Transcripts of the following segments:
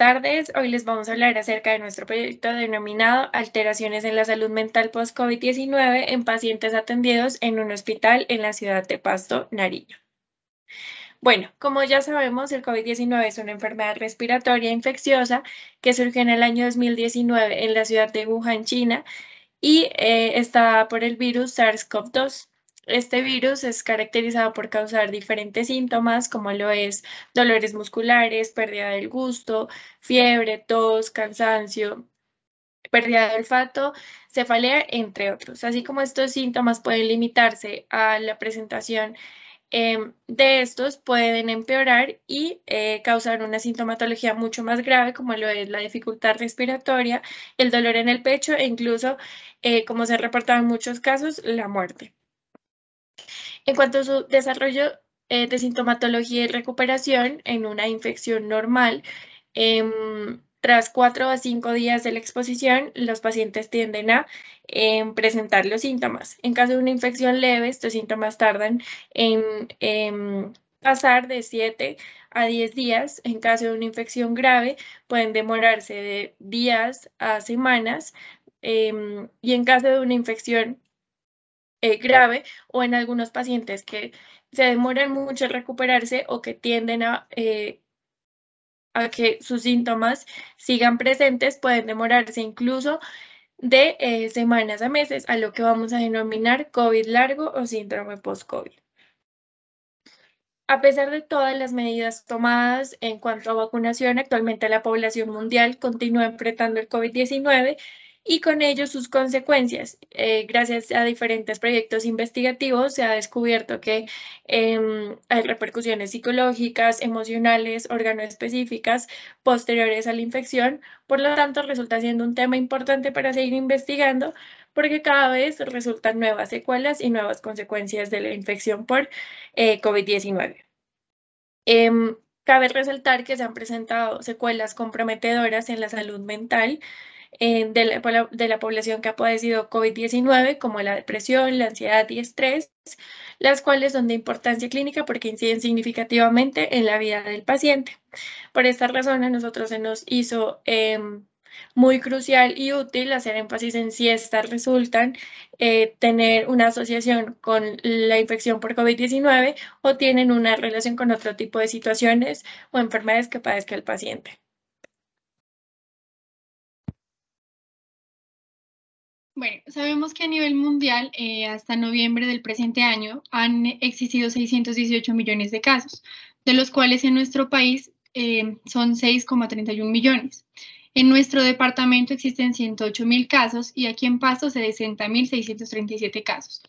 tardes. Hoy les vamos a hablar acerca de nuestro proyecto denominado Alteraciones en la Salud Mental Post-COVID-19 en pacientes atendidos en un hospital en la ciudad de Pasto, Nariño. Bueno, como ya sabemos, el COVID-19 es una enfermedad respiratoria infecciosa que surgió en el año 2019 en la ciudad de Wuhan, China, y eh, está por el virus SARS-CoV-2. Este virus es caracterizado por causar diferentes síntomas como lo es dolores musculares, pérdida del gusto, fiebre, tos, cansancio, pérdida de olfato, cefalea, entre otros. Así como estos síntomas pueden limitarse a la presentación em, de estos, pueden empeorar y eh, causar una sintomatología mucho más grave, como lo es la dificultad respiratoria, el dolor en el pecho e incluso, eh, como se ha reportado en muchos casos, la muerte. En cuanto a su desarrollo eh, de sintomatología y recuperación en una infección normal, em, tras cuatro a cinco días de la exposición, los pacientes tienden a em, presentar los síntomas. En caso de una infección leve, estos síntomas tardan en em, pasar de siete a diez días. En caso de una infección grave, pueden demorarse de días a semanas. y en caso de una infección eh, grave o en algunos pacientes que se demoran mucho en recuperarse o que tienden a, eh, que sus síntomas sigan presentes, pueden demorarse incluso de eh, semanas a meses a lo que vamos a denominar COVID largo o síndrome post-COVID. A pesar de todas las medidas tomadas en cuanto a vacunación, actualmente la población mundial continúa enfrentando el COVID-19 y con ello sus consecuencias. Eh, gracias a diferentes proyectos investigativos se ha descubierto que em, hay repercusiones psicológicas, emocionales, específicas posteriores a la infección. Por lo tanto, resulta siendo un tema importante para seguir investigando porque cada vez resultan nuevas secuelas y nuevas consecuencias de la infección por eh, COVID-19. Em, cabe resaltar que se han presentado secuelas comprometedoras en la salud mental, eh, de, la, población que ha padecido COVID-19, como la depresión, la ansiedad y estrés, las cuales son de importancia clínica porque inciden significativamente en la vida del paciente. Por esta razón, a nosotros se nos hizo... Em, muy crucial y útil hacer énfasis en si estas resultan eh, tener una asociación con la infección por COVID-19 o tienen una relación con otro tipo de situaciones o enfermedades que padezca el paciente. Bueno, sabemos que a nivel mundial, eh, hasta noviembre del presente año, han existido 618 millones de casos, de los cuales en nuestro país eh, son 6,31 millones. En nuestro departamento existen 108 mil casos y aquí en Pasto 60 mil 637 casos.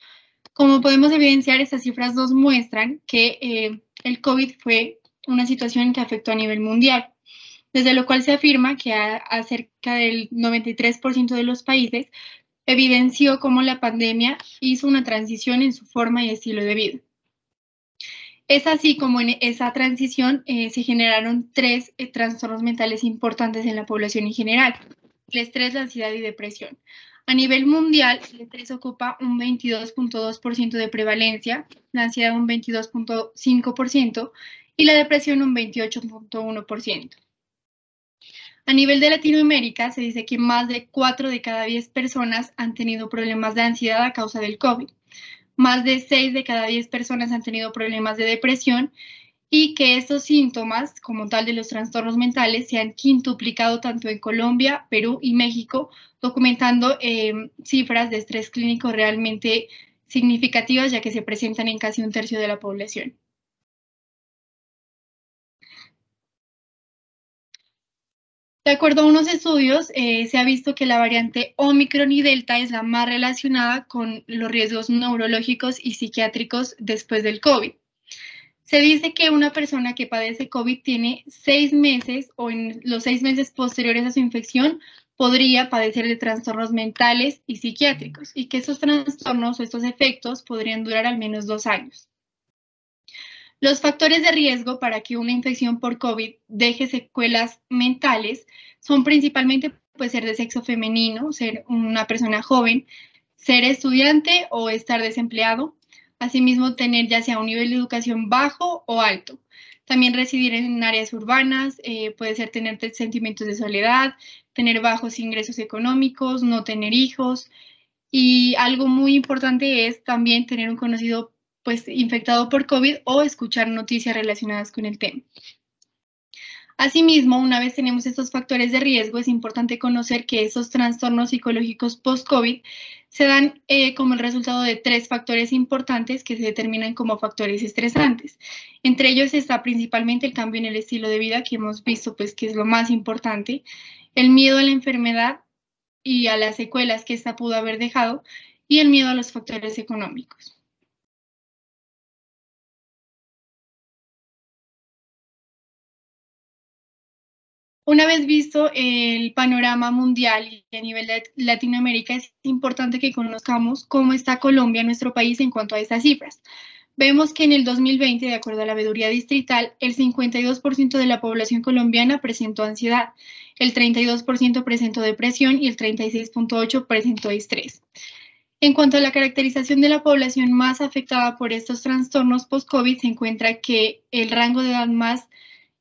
Como podemos evidenciar, estas cifras nos muestran que eh, el COVID fue una situación que afectó a nivel mundial, desde lo cual se afirma que a, a cerca del 93% de los países evidenció cómo la pandemia hizo una transición en su forma y estilo de vida. Es así como en esa transición eh, se generaron tres eh, trastornos mentales importantes en la población en general, el estrés, la ansiedad y depresión. A nivel mundial, el estrés ocupa un 22.2% de prevalencia, la ansiedad un 22.5% y la depresión un 28.1%. A nivel de Latinoamérica, se dice que más de 4 de cada 10 personas han tenido problemas de ansiedad a causa del COVID. Más de 6 de cada 10 personas han tenido problemas de depresión y que estos síntomas, como tal de los trastornos mentales, se han quintuplicado tanto en Colombia, Perú y México, documentando em, cifras de estrés clínico realmente significativas, ya que se presentan en casi un tercio de la población. De acuerdo a unos estudios, eh, se ha visto que la variante Omicron y Delta es la más relacionada con los riesgos neurológicos y psiquiátricos después del COVID. Se dice que una persona que padece COVID tiene seis meses o en los seis meses posteriores a su infección podría padecer de trastornos mentales y psiquiátricos y que estos trastornos o estos efectos podrían durar al menos dos años. Los factores de riesgo para que una infección por COVID deje secuelas mentales son principalmente pues, ser de sexo femenino, ser una persona joven, ser estudiante o estar desempleado, asimismo tener ya sea un nivel de educación bajo o alto. También residir en áreas urbanas, eh, puede ser tener sentimientos de soledad, tener bajos ingresos económicos, no tener hijos. Y algo muy importante es también tener un conocido pues, infectado por COVID o escuchar noticias relacionadas con el tema. Asimismo, una vez tenemos estos factores de riesgo, es importante conocer que esos trastornos psicológicos post-COVID se dan eh, como el resultado de tres factores importantes que se determinan como factores estresantes. Entre ellos está principalmente el cambio en el estilo de vida que hemos visto pues que es lo más importante, el miedo a la enfermedad y a las secuelas que ésta pudo haber dejado y el miedo a los factores económicos. Una vez visto el panorama mundial y a nivel de Latinoamérica, es importante que conozcamos cómo está Colombia, nuestro país, en cuanto a estas cifras. Vemos que en el 2020, de acuerdo a la veeduría distrital, el 52% de la población colombiana presentó ansiedad, el 32% presentó depresión y el 36.8% presentó estrés. En cuanto a la caracterización de la población más afectada por estos trastornos post-COVID, se encuentra que el rango de edad más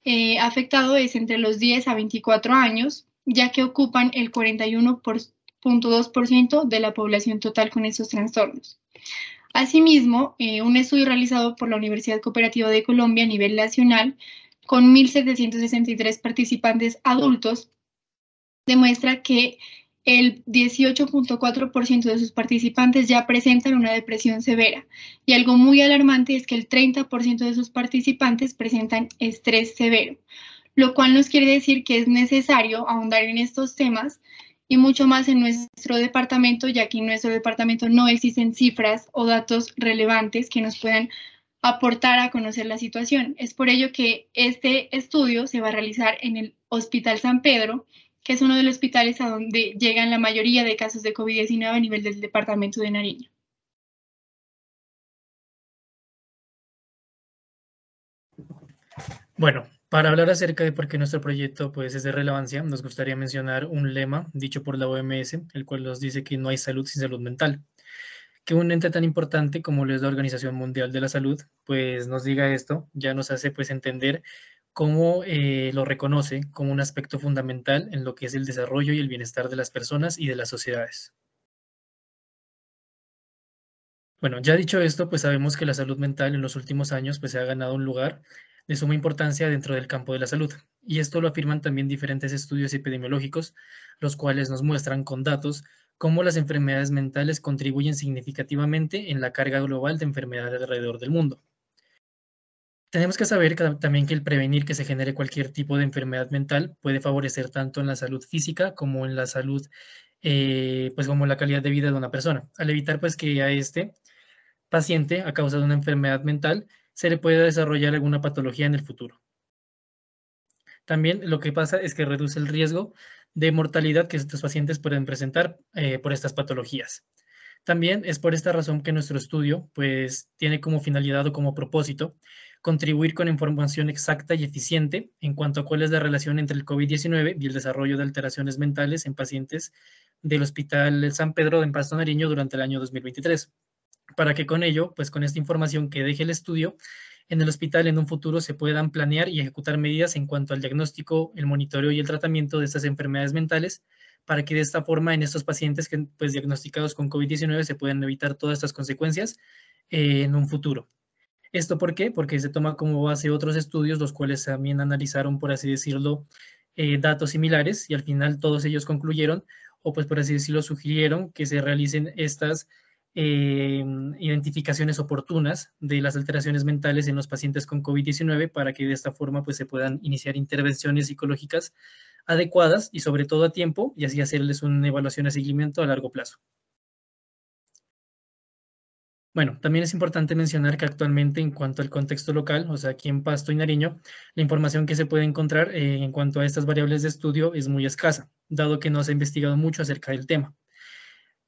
eh, afectado es entre los 10 a 24 años, ya que ocupan el 41.2% de la población total con estos trastornos. Asimismo, eh, un estudio realizado por la Universidad Cooperativa de Colombia a nivel nacional con 1.763 participantes adultos demuestra que el 18.4% de sus participantes ya presentan una depresión severa y algo muy alarmante es que el 30% de sus participantes presentan estrés severo, lo cual nos quiere decir que es necesario ahondar en estos temas y mucho más en nuestro departamento, ya que en nuestro departamento no existen cifras o datos relevantes que nos puedan aportar a conocer la situación. Es por ello que este estudio se va a realizar en el Hospital San Pedro, que es uno de los hospitales a donde llegan la mayoría de casos de COVID-19 a nivel del departamento de Nariño. Bueno, para hablar acerca de por qué nuestro proyecto pues, es de relevancia, nos gustaría mencionar un lema dicho por la OMS, el cual nos dice que no hay salud sin salud mental. Que un ente tan importante como lo es la Organización Mundial de la Salud, pues nos diga esto, ya nos hace pues entender cómo eh, lo reconoce como un aspecto fundamental en lo que es el desarrollo y el bienestar de las personas y de las sociedades. Bueno, ya dicho esto, pues sabemos que la salud mental en los últimos años pues, se ha ganado un lugar de suma importancia dentro del campo de la salud, y esto lo afirman también diferentes estudios epidemiológicos, los cuales nos muestran con datos cómo las enfermedades mentales contribuyen significativamente en la carga global de enfermedades alrededor del mundo. Tenemos que saber también que el prevenir que se genere cualquier tipo de enfermedad mental puede favorecer tanto en la salud física como en la salud, eh, pues como la calidad de vida de una persona. Al evitar pues que a este paciente, a causa de una enfermedad mental, se le pueda desarrollar alguna patología en el futuro. También lo que pasa es que reduce el riesgo de mortalidad que estos pacientes pueden presentar eh, por estas patologías. También es por esta razón que nuestro estudio pues tiene como finalidad o como propósito contribuir con información exacta y eficiente en cuanto a cuál es la relación entre el COVID-19 y el desarrollo de alteraciones mentales en pacientes del Hospital San Pedro de Pasto Nariño durante el año 2023, para que con ello, pues con esta información que deje el estudio en el hospital en un futuro se puedan planear y ejecutar medidas en cuanto al diagnóstico, el monitoreo y el tratamiento de estas enfermedades mentales, para que de esta forma en estos pacientes que, pues, diagnosticados con COVID-19 se puedan evitar todas estas consecuencias eh, en un futuro. ¿Esto por qué? Porque se toma como base otros estudios, los cuales también analizaron, por así decirlo, eh, datos similares y al final todos ellos concluyeron, o pues por así decirlo, sugirieron que se realicen estas eh, identificaciones oportunas de las alteraciones mentales en los pacientes con COVID-19 para que de esta forma pues, se puedan iniciar intervenciones psicológicas adecuadas y sobre todo a tiempo y así hacerles una evaluación a seguimiento a largo plazo. Bueno, también es importante mencionar que actualmente en cuanto al contexto local, o sea, aquí en Pasto y Nariño, la información que se puede encontrar eh, en cuanto a estas variables de estudio es muy escasa, dado que no se ha investigado mucho acerca del tema.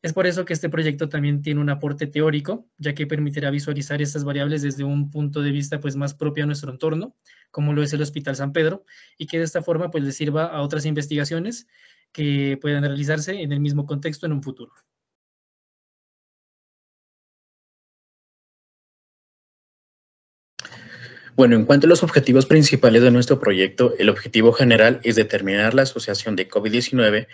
Es por eso que este proyecto también tiene un aporte teórico, ya que permitirá visualizar estas variables desde un punto de vista pues, más propio a nuestro entorno, como lo es el Hospital San Pedro, y que de esta forma pues, le sirva a otras investigaciones que puedan realizarse en el mismo contexto en un futuro. Bueno, en cuanto a los objetivos principales de nuestro proyecto, el objetivo general es determinar la asociación de COVID-19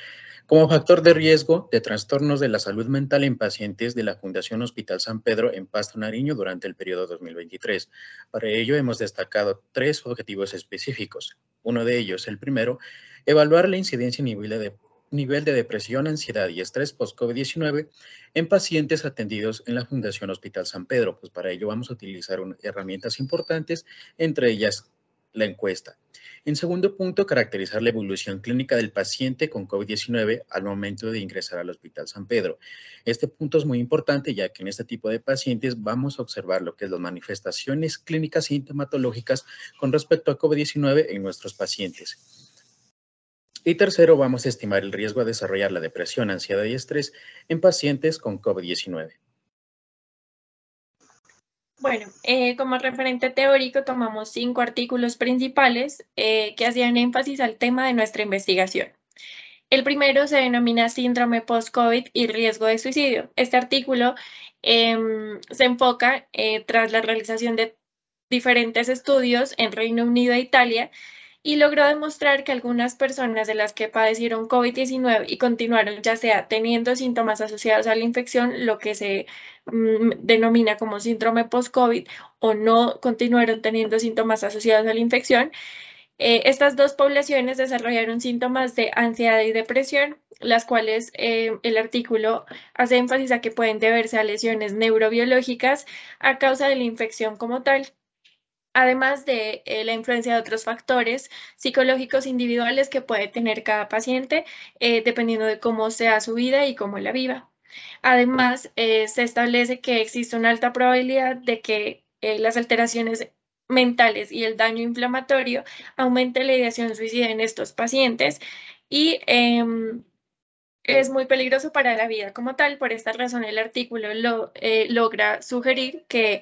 como factor de riesgo de trastornos de la salud mental en pacientes de la Fundación Hospital San Pedro en Pasto Nariño durante el periodo 2023. Para ello hemos destacado tres objetivos específicos. Uno de ellos, el primero, evaluar la incidencia y nivel de nivel de depresión, ansiedad y estrés post-COVID-19 en pacientes atendidos en la Fundación Hospital San Pedro. Pues para ello vamos a utilizar herramientas importantes, entre ellas la encuesta. En segundo punto, caracterizar la evolución clínica del paciente con COVID-19 al momento de ingresar al Hospital San Pedro. Este punto es muy importante ya que en este tipo de pacientes vamos a observar lo que es las manifestaciones clínicas e sintomatológicas con respecto a COVID-19 en nuestros pacientes. Y tercero, vamos a estimar el riesgo de desarrollar la depresión, ansiedad y estrés en pacientes con COVID-19. Bueno, eh, como referente teórico tomamos cinco artículos principales eh, que hacían énfasis al tema de nuestra investigación. El primero se denomina síndrome post-COVID y riesgo de suicidio. Este artículo em, se enfoca eh, tras la realización de diferentes estudios en Reino Unido e Italia y logró demostrar que algunas personas de las que padecieron COVID-19 y continuaron ya sea teniendo síntomas asociados a la infección, lo que se mm, denomina como síndrome post-COVID, o no continuaron teniendo síntomas asociados a la infección, eh, estas dos poblaciones desarrollaron síntomas de ansiedad y depresión, las cuales eh, el artículo hace énfasis a que pueden deberse a lesiones neurobiológicas a causa de la infección como tal además de eh, la influencia de otros factores psicológicos individuales que puede tener cada paciente, eh, dependiendo de cómo sea su vida y cómo la viva. Además, eh, se establece que existe una alta probabilidad de que las alteraciones mentales y el daño inflamatorio aumente la ideación suicida en estos pacientes y em, es muy peligroso para la vida como tal. Por esta razón, el artículo lo, eh, logra sugerir que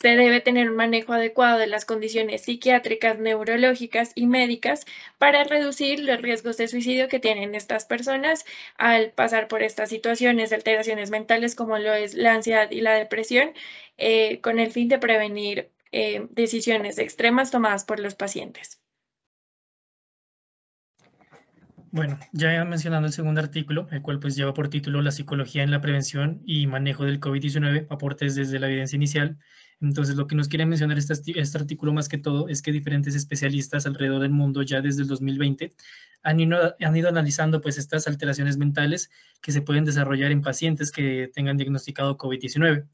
se debe tener un manejo adecuado de las condiciones psiquiátricas, neurológicas y médicas para reducir los riesgos de suicidio que tienen estas personas al pasar por estas situaciones de alteraciones mentales como lo es la ansiedad y la depresión, eh, con el fin de prevenir eh, decisiones extremas tomadas por los pacientes. Bueno, ya mencionando el segundo artículo, el cual pues lleva por título La psicología en la prevención y manejo del COVID-19, aportes desde la evidencia inicial. Entonces, lo que nos quiere mencionar este, este artículo más que todo es que diferentes especialistas alrededor del mundo ya desde el 2020 han ido, analizando pues estas alteraciones mentales que se pueden desarrollar en pacientes que tengan diagnosticado COVID-19.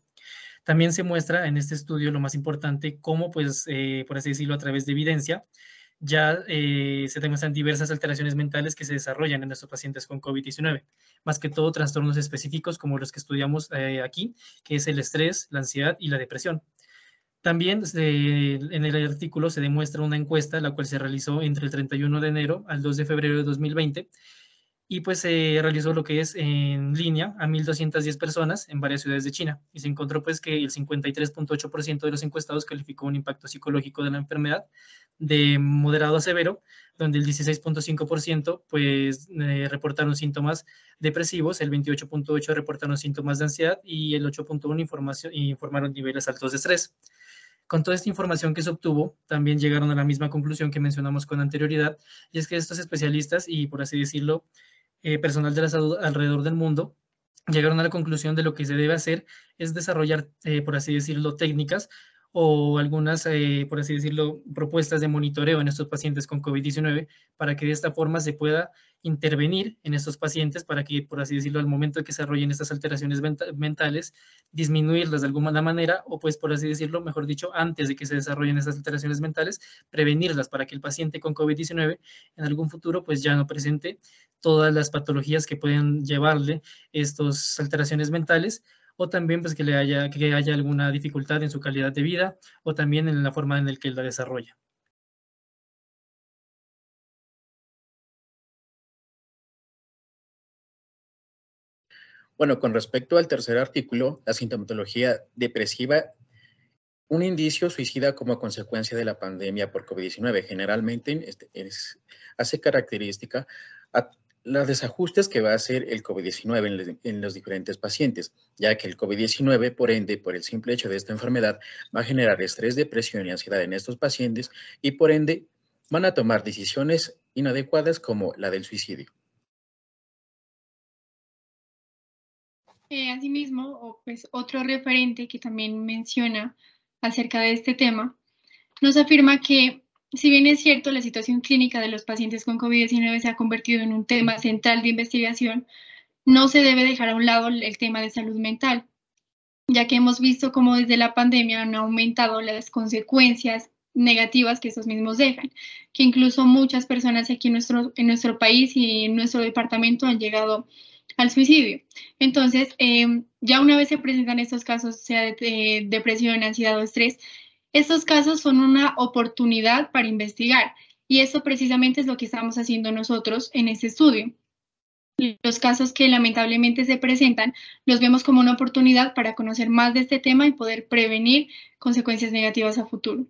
También se muestra en este estudio lo más importante, cómo pues, eh, por así decirlo, a través de evidencia, ya eh, se demuestran diversas alteraciones mentales que se desarrollan en nuestros pacientes con COVID-19, más que todo trastornos específicos como los que estudiamos eh, aquí, que es el estrés, la ansiedad y la depresión. También en el artículo se demuestra una encuesta, la cual se realizó entre el 31 de enero al 2 de febrero de 2020, y pues se realizó lo que es en línea a 1.210 personas en varias ciudades de China y se encontró pues que el 53.8% de los encuestados calificó un impacto psicológico de la enfermedad de moderado a severo, donde el 16.5% pues eh, reportaron síntomas depresivos, el 28.8% reportaron síntomas de ansiedad y el 8.1% informaron niveles altos de estrés. Con toda esta información que se obtuvo, también llegaron a la misma conclusión que mencionamos con anterioridad, y es que estos especialistas y, por así decirlo, eh, personal de la salud alrededor del mundo, llegaron a la conclusión de lo que se debe hacer es desarrollar, eh, por así decirlo, técnicas o algunas, eh, por así decirlo, propuestas de monitoreo en estos pacientes con COVID-19 para que de esta forma se pueda intervenir en estos pacientes para que, por así decirlo, al momento de que desarrollen estas alteraciones mentales, disminuirlas de alguna manera o pues, por así decirlo, mejor dicho, antes de que se desarrollen estas alteraciones mentales, prevenirlas para que el paciente con COVID-19 en algún futuro pues ya no presente todas las patologías que pueden llevarle estas alteraciones mentales o también pues, que, le haya, que haya alguna dificultad en su calidad de vida o también en la forma en la que la desarrolla. Bueno, con respecto al tercer artículo, la sintomatología depresiva, un indicio suicida como consecuencia de la pandemia por COVID-19 generalmente este, hace característica a las desajustes que va a hacer el COVID-19 en, los diferentes pacientes, ya que el COVID-19, por ende, por el simple hecho de esta enfermedad, va a generar estrés, depresión y ansiedad en estos pacientes y por ende van a tomar decisiones inadecuadas como la del suicidio. Eh, asimismo, pues, otro referente que también menciona acerca de este tema nos afirma que si bien es cierto, la situación clínica de los pacientes con COVID-19 se ha convertido en un tema central de investigación, no se debe dejar a un lado el tema de salud mental, ya que hemos visto cómo desde la pandemia han aumentado las consecuencias negativas que esos mismos dejan, que incluso muchas personas aquí en nuestro, en nuestro país y en nuestro departamento han llegado al suicidio. Entonces, em, ya una vez se presentan estos casos, sea de eh, depresión, ansiedad o estrés, estos casos son una oportunidad para investigar y eso precisamente es lo que estamos haciendo nosotros en este estudio. Los casos que lamentablemente se presentan los vemos como una oportunidad para conocer más de este tema y poder prevenir consecuencias negativas a futuro.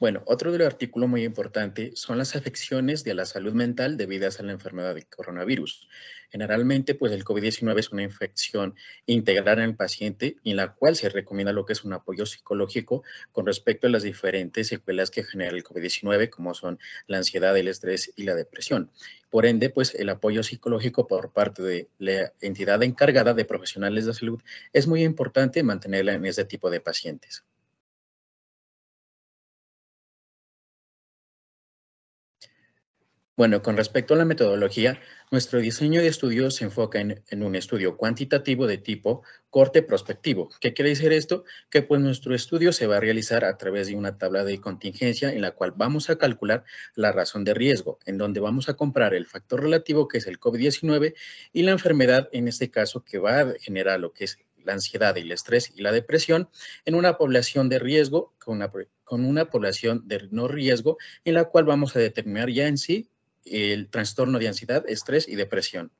Bueno, otro de los artículos muy importante son las afecciones de la salud mental debidas a la enfermedad de coronavirus. Generalmente, pues el COVID-19 es una infección integral en el paciente en la cual se recomienda lo que es un apoyo psicológico con respecto a las diferentes secuelas que genera el COVID-19, como son la ansiedad, el estrés y la depresión. Por ende, pues el apoyo psicológico por parte de la entidad encargada de profesionales de salud es muy importante mantenerla en este tipo de pacientes. Bueno, con respecto a la metodología, nuestro diseño de estudio se enfoca en, un estudio cuantitativo de tipo corte prospectivo. ¿Qué quiere decir esto? Que pues nuestro estudio se va a realizar a través de una tabla de contingencia en la cual vamos a calcular la razón de riesgo, en donde vamos a comprar el factor relativo que es el COVID-19 y la enfermedad, en este caso, que va a generar lo que es la ansiedad, y el estrés y la depresión en una población de riesgo con una, con una población de no riesgo en la cual vamos a determinar ya en sí el trastorno de ansiedad, estrés y depresión.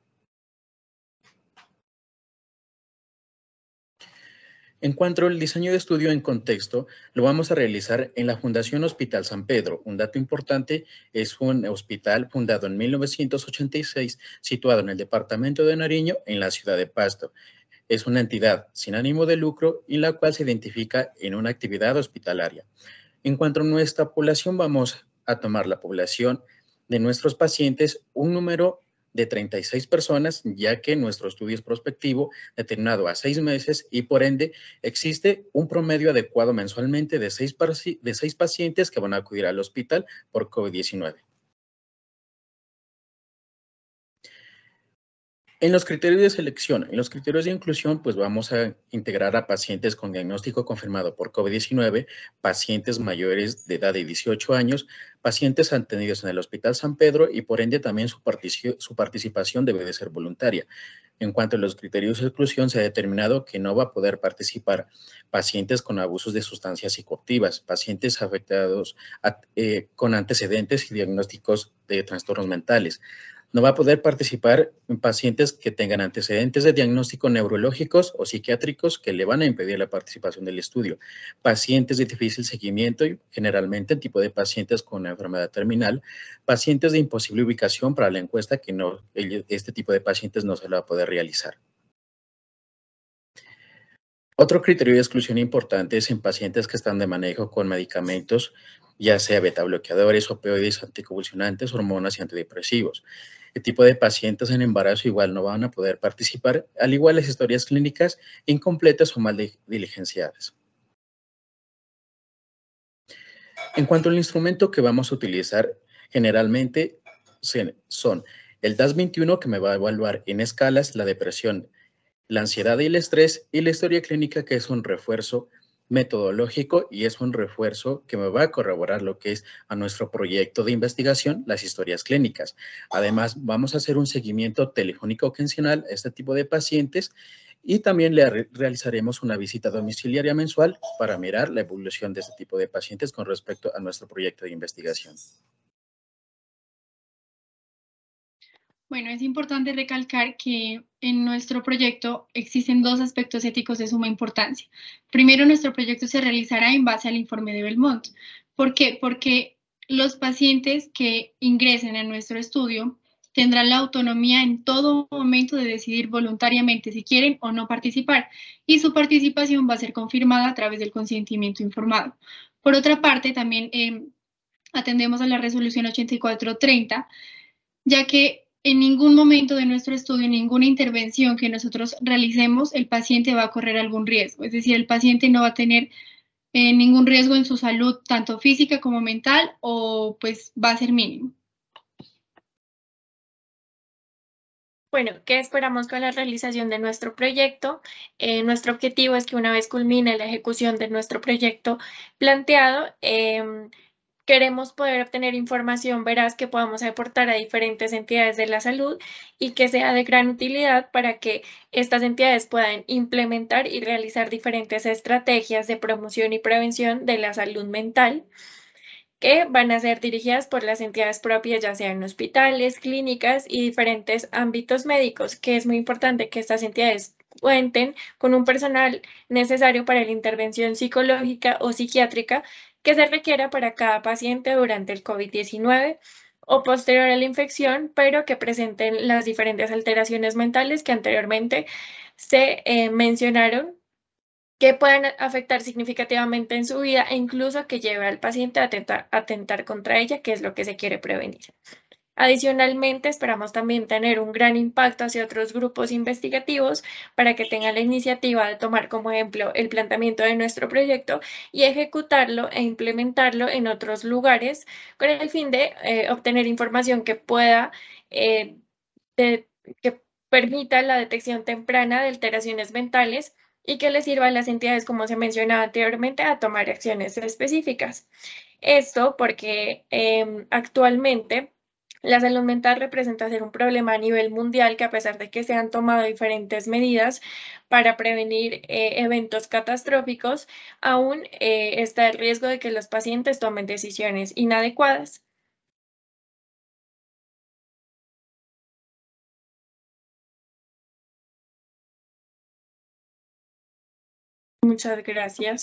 En cuanto al diseño de estudio en contexto, lo vamos a realizar en la Fundación Hospital San Pedro. Un dato importante es un hospital fundado en 1986, situado en el departamento de Nariño, en la ciudad de Pasto. Es una entidad sin ánimo de lucro y la cual se identifica en una actividad hospitalaria. En cuanto a nuestra población, vamos a tomar la población de nuestros pacientes un número de 36 personas, ya que nuestro estudio es prospectivo, determinado a seis meses y por ende existe un promedio adecuado mensualmente de seis, de seis pacientes que van a acudir al hospital por COVID-19. En los criterios de selección, en los criterios de inclusión, pues vamos a integrar a pacientes con diagnóstico confirmado por COVID-19, pacientes mayores de edad de 18 años, pacientes atendidos en el Hospital San Pedro y por ende también su, participación debe de ser voluntaria. En cuanto a los criterios de exclusión, se ha determinado que no va a poder participar pacientes con abusos de sustancias psicoactivas, pacientes afectados eh, con antecedentes y diagnósticos de trastornos mentales, no va a poder participar en pacientes que tengan antecedentes de diagnóstico neurológicos o psiquiátricos que le van a impedir la participación del estudio, pacientes de difícil seguimiento, generalmente el tipo de pacientes con enfermedad terminal, pacientes de imposible ubicación para la encuesta que no, este tipo de pacientes no se lo va a poder realizar. Otro criterio de exclusión importante es en pacientes que están de manejo con medicamentos ya sea beta bloqueadores, opioides, anticonvulsionantes, hormonas y antidepresivos. El tipo de pacientes en embarazo igual no van a poder participar, al igual las historias clínicas incompletas o mal diligenciadas. En cuanto al instrumento que vamos a utilizar, generalmente son el DAS-21 que me va a evaluar en escalas la depresión, la ansiedad y el estrés y la historia clínica que es un refuerzo metodológico y es un refuerzo que me va a corroborar lo que es a nuestro proyecto de investigación, las historias clínicas. Además, vamos a hacer un seguimiento telefónico quincenal a este tipo de pacientes y también le realizaremos una visita domiciliaria mensual para mirar la evolución de este tipo de pacientes con respecto a nuestro proyecto de investigación. Bueno, es importante recalcar que en nuestro proyecto existen dos aspectos éticos de suma importancia. Primero, nuestro proyecto se realizará en base al informe de Belmont. ¿Por qué? Porque los pacientes que ingresen a nuestro estudio tendrán la autonomía en todo momento de decidir voluntariamente si quieren o no participar y su participación va a ser confirmada a través del consentimiento informado. Por otra parte, también eh, atendemos a la resolución 8430, ya que en ningún momento de nuestro estudio, en ninguna intervención que nosotros realicemos, el paciente va a correr algún riesgo. Es decir, el paciente no va a tener eh, ningún riesgo en su salud, tanto física como mental, o pues va a ser mínimo. Bueno, ¿qué esperamos con la realización de nuestro proyecto? Eh, nuestro objetivo es que una vez culmine la ejecución de nuestro proyecto planteado, em, Queremos poder obtener información veraz que podamos aportar a diferentes entidades de la salud y que sea de gran utilidad para que estas entidades puedan implementar y realizar diferentes estrategias de promoción y prevención de la salud mental que van a ser dirigidas por las entidades propias, ya sean hospitales, clínicas y diferentes ámbitos médicos, que es muy importante que estas entidades cuenten con un personal necesario para la intervención psicológica o psiquiátrica que se requiera para cada paciente durante el COVID-19 o posterior a la infección, pero que presenten las diferentes alteraciones mentales que anteriormente se eh, mencionaron que puedan afectar significativamente en su vida e incluso que lleve al paciente a atentar, atentar contra ella, que es lo que se quiere prevenir. Adicionalmente, esperamos también tener un gran impacto hacia otros grupos investigativos para que tengan la iniciativa de tomar como ejemplo el planteamiento de nuestro proyecto y ejecutarlo e implementarlo en otros lugares con el fin de eh, obtener información que pueda, eh, que permita la detección temprana de alteraciones mentales y que les sirva a las entidades, como se mencionaba anteriormente, a tomar acciones específicas. Esto porque em, actualmente la salud mental representa ser un problema a nivel mundial que a pesar de que se han tomado diferentes medidas para prevenir eh, eventos catastróficos, aún eh, está el riesgo de que los pacientes tomen decisiones inadecuadas. Muchas gracias.